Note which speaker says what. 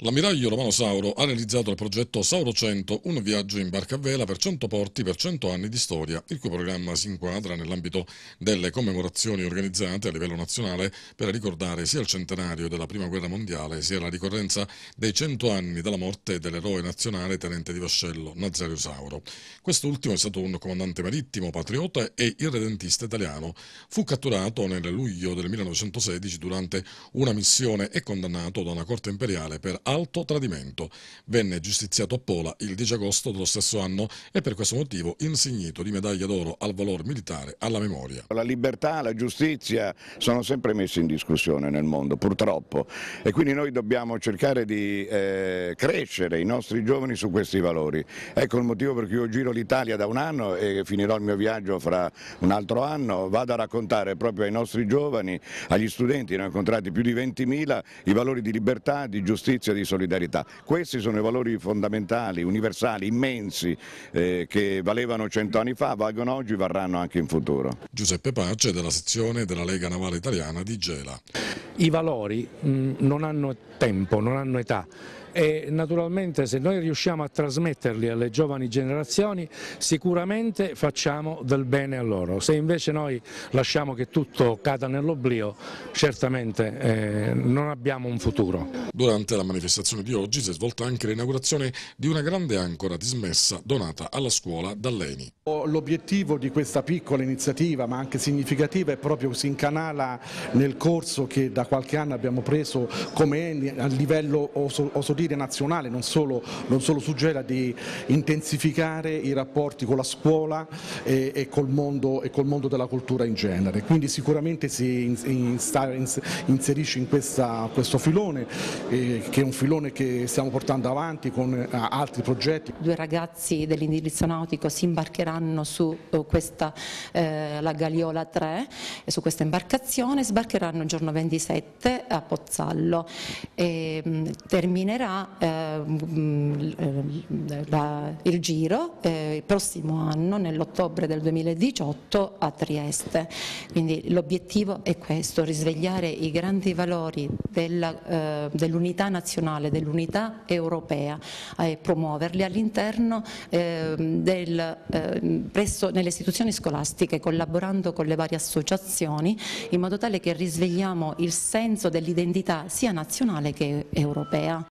Speaker 1: L'ammiraglio Romano Sauro ha realizzato il progetto Sauro 100, un viaggio in barca a vela per 100 porti per 100 anni di storia, il cui programma si inquadra nell'ambito delle commemorazioni organizzate a livello nazionale per ricordare sia il centenario della Prima Guerra Mondiale sia la ricorrenza dei 100 anni dalla morte dell'eroe nazionale tenente di vascello Nazario Sauro. Quest'ultimo è stato un comandante marittimo, patriota e irredentista italiano. Fu catturato nel luglio del 1916 durante una missione e condannato da una corte imperiale per alto tradimento. Venne giustiziato a Pola il 10 agosto dello stesso anno e per questo motivo insignito di medaglia d'oro al valor militare alla memoria.
Speaker 2: La libertà, la giustizia sono sempre messe in discussione nel mondo, purtroppo, e quindi noi dobbiamo cercare di eh, crescere i nostri giovani su questi valori. Ecco il motivo per cui io giro l'Italia da un anno e finirò il mio viaggio fra un altro anno, vado a raccontare proprio ai nostri giovani, agli studenti, ne ho incontrati più di 20.000, i valori di libertà, di giustizia, di solidarietà. Questi sono i valori fondamentali, universali, immensi, eh, che valevano cento anni fa, valgono oggi, e varranno anche in futuro.
Speaker 1: Giuseppe Pace della sezione della Lega Navale Italiana di Gela. I valori mh, mm, non hanno tempo, non hanno età e naturalmente se noi riusciamo a trasmetterli alle giovani generazioni sicuramente facciamo del bene a loro, se invece noi lasciamo che tutto cada nell'oblio certamente eh, non abbiamo un futuro. Durante la manifestazione di oggi si è svolta anche l'inaugurazione di una grande ancora dismessa donata alla scuola dall'ENI.
Speaker 3: L'obiettivo di questa piccola iniziativa, ma anche significativa, è proprio si incanala nel corso che da qualche anno abbiamo preso come ENI a livello, oso, oso dire, nazionale, non solo, non solo su Gela, di intensificare i rapporti con la scuola e, e, col, mondo, e col mondo della cultura in genere. Quindi sicuramente si inserisce in questa, questo filone che è un filone che stiamo portando avanti con eh, altri progetti.
Speaker 4: Due ragazzi dell'indirizzo nautico si imbarcheranno su eh, questa, eh, la Galiola 3, su questa imbarcazione, sbarcheranno il giorno 27 a Pozzallo e mm, terminerà mm, il giro il prossimo anno, nell'ottobre del 2018, a Trieste. Quindi l'obiettivo è questo, risvegliare i grandi valori dell'università dell'unità nazionale, dell'unità europea e eh, promuoverli all'interno ehm, del, ehm, presso, nelle istituzioni scolastiche collaborando con le varie associazioni in modo tale che risvegliamo il senso dell'identità sia nazionale che europea.